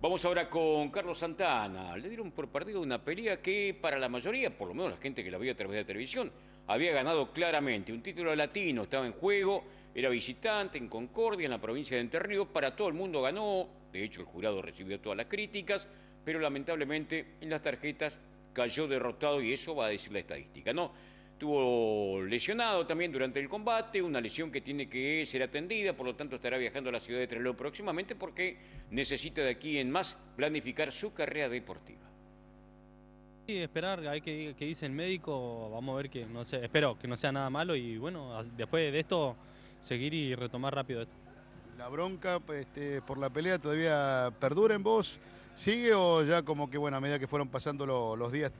Vamos ahora con Carlos Santana. Le dieron por partido una pelea que para la mayoría, por lo menos la gente que la vio a través de la televisión, había ganado claramente. Un título latino estaba en juego, era visitante en Concordia, en la provincia de Entre Ríos. Para todo el mundo ganó. De hecho, el jurado recibió todas las críticas, pero lamentablemente en las tarjetas cayó derrotado y eso va a decir la estadística, ¿no? Estuvo lesionado también durante el combate, una lesión que tiene que ser atendida, por lo tanto estará viajando a la ciudad de Treló próximamente porque necesita de aquí en más planificar su carrera deportiva. esperar, hay que qué dice el médico, vamos a ver que no sé, espero que no sea nada malo y bueno, después de esto seguir y retomar rápido esto. ¿La bronca este, por la pelea todavía perdura en vos? ¿Sigue o ya como que bueno, a medida que fueron pasando los días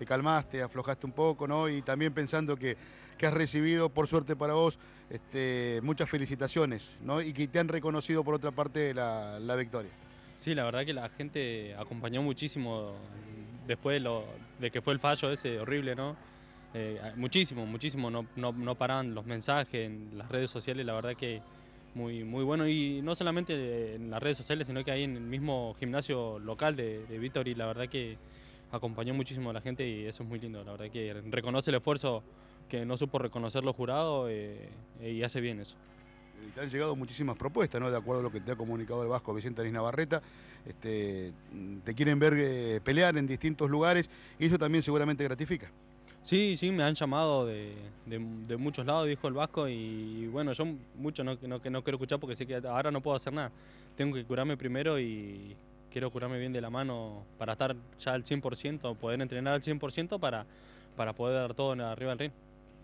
te calmaste, aflojaste un poco, ¿no? Y también pensando que, has recibido, por suerte para vos, este, muchas felicitaciones, ¿no? Y que te han reconocido por otra parte la, la victoria. Sí, la verdad que la gente acompañó muchísimo después de, que fue el fallo ese horrible, ¿no? Eh, muchísimo, muchísimo, no, no, paran los mensajes en las redes sociales, la verdad que muy, muy bueno. Y no solamente en las redes sociales, sino que ahí en el mismo gimnasio local de, de y la verdad que acompañó muchísimo a la gente y eso es muy lindo, la verdad que reconoce el esfuerzo que no supo reconocer jurado eh, y hace bien eso. te han llegado muchísimas propuestas, ¿no? De acuerdo a lo que te ha comunicado el Vasco Vicente Aris Navarreta. Este, te quieren ver eh, pelear en distintos lugares y eso también seguramente gratifica. Sí, sí, me han llamado de, muchos lados, dijo el Vasco, y, bueno, yo mucho no, no, no quiero escuchar porque sé que ahora no puedo hacer nada. Tengo que curarme primero y, quiero curarme bien de la mano para estar ya al 100%, poder entrenar al 100% para, para poder dar todo en arriba del ring.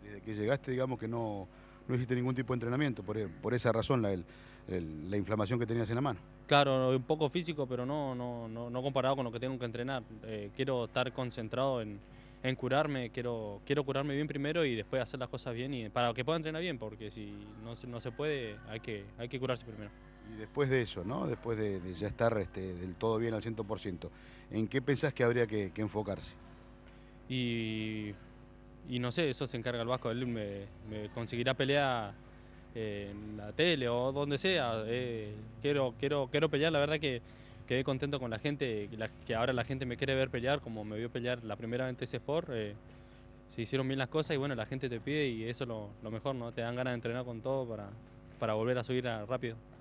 Desde que llegaste, digamos que no, no hiciste ningún tipo de entrenamiento, por, esa razón la, inflamación que tenías en la mano. Claro, un poco físico, pero no, no, no, comparado con lo que tengo que entrenar. Eh, quiero estar concentrado en, en curarme, quiero, quiero curarme bien primero y después hacer las cosas bien y para que pueda entrenar bien, porque si no, no se puede, hay que, hay que curarse primero. Y después de eso, ¿no? Después de, ya estar este, del todo bien al 100%, ¿en qué pensás que habría que, enfocarse? Y, no sé, eso se encarga el Vasco, él me, conseguirá pelear en la tele o donde sea. Eh, quiero, quiero, quiero pelear, la verdad que quedé contento con la gente, que ahora la gente me quiere ver pelear, como me vio pelear la primera vez en ese Sport. Eh, se hicieron bien las cosas y bueno, la gente te pide y eso es lo, mejor, ¿no? Te dan ganas de entrenar con todo para, volver a subir rápido.